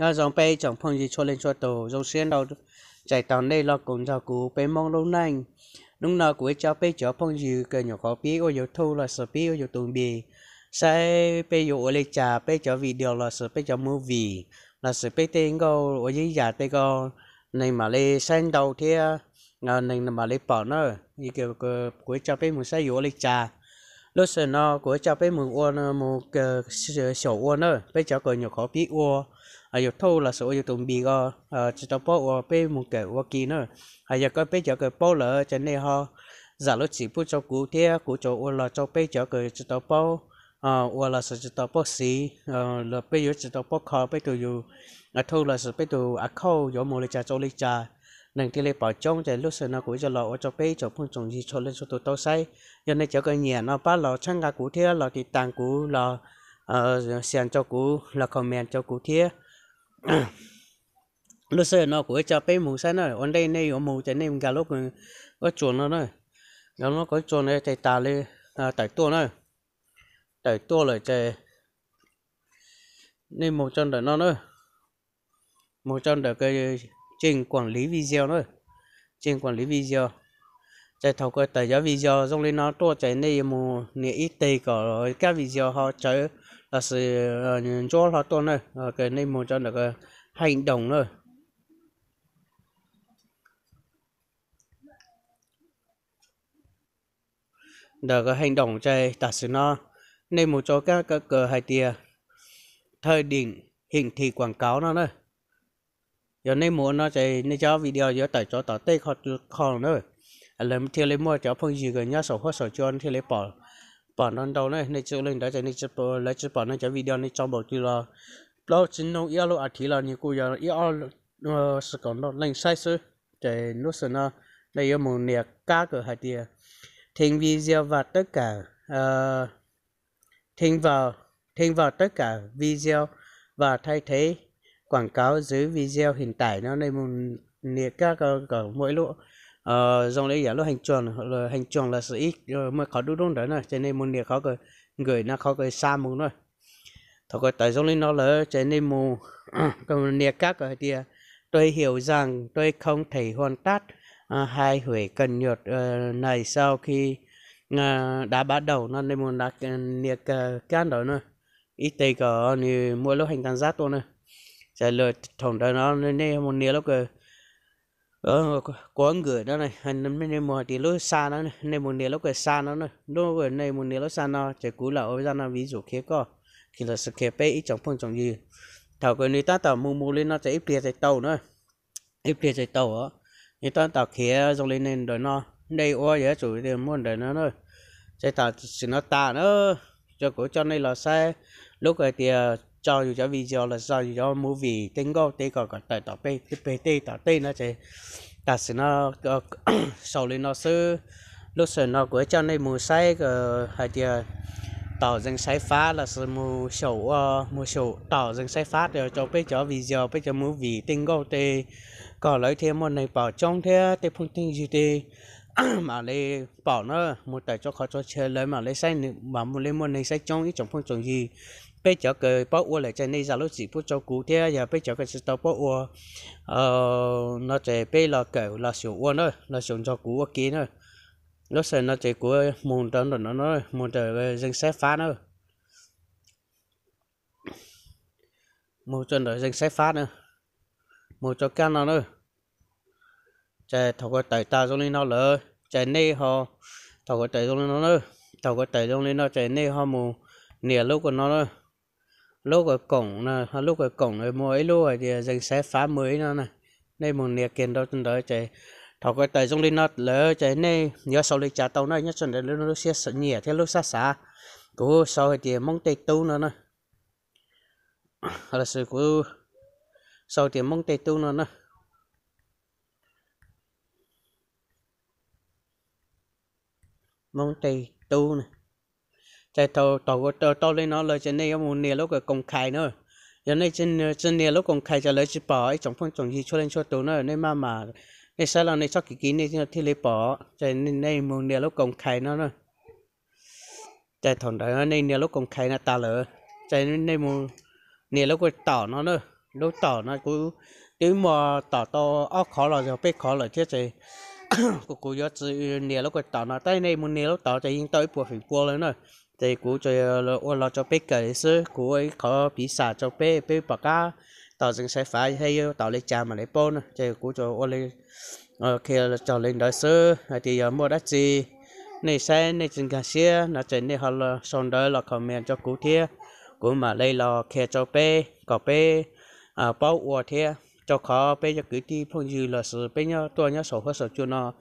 nhớ dòng bay chẳng phong gì cho lên cho tổ dòng xuyên đầu chạy tàu này lo cùng giàu cú bé mong lâu nay lúc nào của cháu bé cháu phong gì cái nhỏ khó biết ôi dầu thu là sợ biết ôi dầu tùng bì sai bé dầu ở lịch trà bé cháu vì điều là sợ bé cháu mua vì là sợ bé tên go ở dưới giả bé go này mà lấy xanh đầu thế à này mà lấy bỏ nó như kiểu của cháu bé muốn sai dầu ở lịch trà lúc sờ nó của cháu bé muốn uo nó cái sổ uo nó bé cháu cái nhỏ khó biết ô à giờ thâu là số giờ tụng bị go à ờ, chỉ cho bao ở ờ, bên một cái ở kia nữa à giờ có bên giờ cái bao lỡ cho nên họ giả lúc chỉ bu cho cụ thế cụ cho ở là cho bên giờ cái chỉ cho bao à ở là số chỉ cho bao xí à là bên giờ chỉ cho bao khó bên tôi dù à thâu là số bên tôi à khâu giờ mua lấy trà cho lấy trà nên thì lấy bảo trong thì lúc xưa nó cũng cho lọ ở cho bé cho phong trồng gì cho lên cho tôi tao say cho nên cho cái nhà nó bắt lọ chăn gà cũ thế lọ thì tàn cũ lọ ờ sàn cho cũ là comment cho cũ thế lúc xưa nó cũng cha bé mù sáng rồi ông đây này ông mù thế này gà lúc có chuồn nó này gà nó có chuồn này chạy tà lên à tại tua này tại tua là chạy nên một chân đợi nó nữa một chân đợi cái trình quản lý video nữa trình quản lý video chạy thầu cơ tại giáo video dùng lên nó tua chạy này mù nè ít tê có các video họ chạy là ờ, sự ờ, cho họ tua này ờ, cái này mù cho được hành động rồi được cái hành động chạy tạt sự nó nên một cho các các cờ hai tia thời điểm hiển thị quảng cáo nó nữa giờ nên muốn nó chạy nên cho video giờ tải cho tỏ tê khó khó nữa làm theo lấy mua cho phong gì cái nhá sổ hoa sổ cho theo lấy bỏ bỏ non đầu này này chỗ lên đó cho này chụp lấy chụp bỏ này cho video này cho bộ kia là lâu chính nông yêu lâu à thì là như cô giờ yêu ờ sự còn nó lên sai sự để nó sự nó này yêu một nè cá cửa hạt địa thêm video và tất cả ờ, thêm vào thêm vào tất cả video và thay thế quảng cáo dưới video hiện tại nó này một nè các cả mỗi lỗ Ờ, dòng đấy giả lúc hành tròn là hành tròn là sự ít rồi mới có đu đông đấy này cho nên muốn địa khó cái người nó khó cái xa muốn rồi thôi cái tại dòng lên nó là cho nên mù còn địa các ở thì à, tôi hiểu rằng tôi không thể hoàn tất à, hai huệ cần nhật ờ, này sau khi à, đã bắt đầu nó nên muốn đặt địa ờ, can đó nữa ít tay có như mỗi lúc hành tan giác tôi nữa trả lời thổng đó nó nên muốn địa lúc ở ờ, có người đó này anh mới nên mua thì lối xa nó này nên một điều lúc cái xa nó này nó vừa này một điều lúc xa nó chỉ cú là ở ra nó ví dụ kia có thì là sự kia bé ít trong phong trong gì tàu cái người ta tàu mù mù lên nó sẽ ít tiền chạy tàu nữa ít tiền chạy tàu á người ta tàu kia dòng lên nên đời nó đây ô vậy chủ thì muốn đời nó rồi chạy tàu chỉ nó tàn nữa cho cổ cho này là xe lúc này thì à, cho dù cho video là cho dù cho movie tiếng go tê còn còn tại tỏ pê tê tê tỏ tê nó chế ta sẽ nó ờ, sau lên nó sư lúc sau nó của cho nên mua say cái hai giờ tỏ dân say phá là sự mua sầu ờ, mua sầu tỏ dân say phá để cho bây giờ video bây giờ movie vì go tê có lấy thêm một này bảo trong thế tê phong tinh gì tê mà lấy bảo nó một tại cho khó cho chơi lấy mà lấy say mà một lên một này say trong ý trong phong trồng gì bây giờ cái bao ua lại trên này ra lúc gì phút cho cú thế giờ bây giờ cái sự tàu bao ua ờ nó chạy bây là cẩu là sầu ua nữa là sầu cho cú ua kia nữa lúc sau nó chạy cú mùng đó nó nó mùng trời dân sẽ phá nữa mùng trời rồi dân sẽ phá nữa mùng cho can nó nữa chạy thầu cái tài ta giống như nó lỡ chạy này họ thầu cái tài giống như nó nữa thầu cái tài giống như nó chạy này họ mù nỉa lúc của nó nữa lúc ở cổng là lúc ở cổng là mỗi lúc ở thì dành xe phá mới nó này nên một nè kiến đâu trên đó chạy thọ cái tài trong linh nó lỡ chạy nè nhớ sau lịch trả tàu này nhất chuẩn để lúc xe sợ nhẹ theo lúc xa xa cú sau thì mong tây tu nó này, là sự cú sau thì mong tây tu nó này, mong tây tu này chạy tàu tàu tàu tàu lên nó lời trên này muốn nè lúc công khai nữa giờ này trên trên nè lúc công khai trả lời chỉ bỏ ấy trong phong trọng gì cho lên cho tàu nữa nên mà mà nên sao là nên cho kỳ kỳ nên thì lấy bỏ chạy nên này muốn nè lúc công khai nó nữa chạy thằng đó nên nè lúc công khai là ta lỡ chạy nên này muốn nè lúc tỏ nó nữa lúc tỏ nó cứ nếu mà tỏ to óc khó là giờ biết khó là chết chạy cô cô gió nè lúc tỏ nó tay này muốn nè lúc tỏ chạy yên tới buộc phải qua lên rồi thì cú chơi ô ờ, lo cho bé cái sự cú ấy có bị xả cho bé bé bà cá tạo dựng sai phải hay ờ, tạo lấy cha mà lấy bôn thì cú cho ô lấy kia cho lên đó sự ờ, thì mua đất gì này xe này chừng cả xe nó chạy này họ là xong đó là miền cho cú thia cú mà lấy là kia cho bé có bé à bao ua thia cho khó bé cho cứ đi phong dư là sự bé nhá tôi nhá sổ hết sổ chưa nó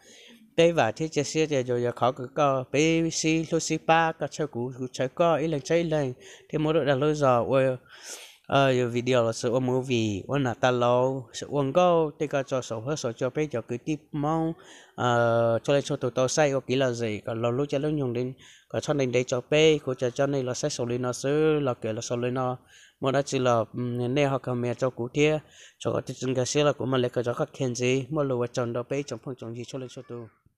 đây và thế chế xe thì rồi giờ khó cứ có BBC lô xí ba có chơi cú cú chơi có ít lần chơi ít lần thì mỗi đội là lôi giờ ôi ờ video là sự ôm movie ôn là ta lâu sự ôn go thì có cho sổ hết sổ cho bây cho cứ tiếp mong ờ cho lên cho tụi tao say có kỹ là gì còn lâu lúc cho lúc nhung đến có cho nên đây cho bây cô cho cho nên là sách sổ lên nó xứ là kiểu là sổ lên nó mà đó chỉ là nên họ cầm mẹ cho cụ thia cho cái chân cái xe là của mình lấy cái cho các khen gì mà lùi vào chồng đó bây chồng phong chồng gì cho lên cho tụi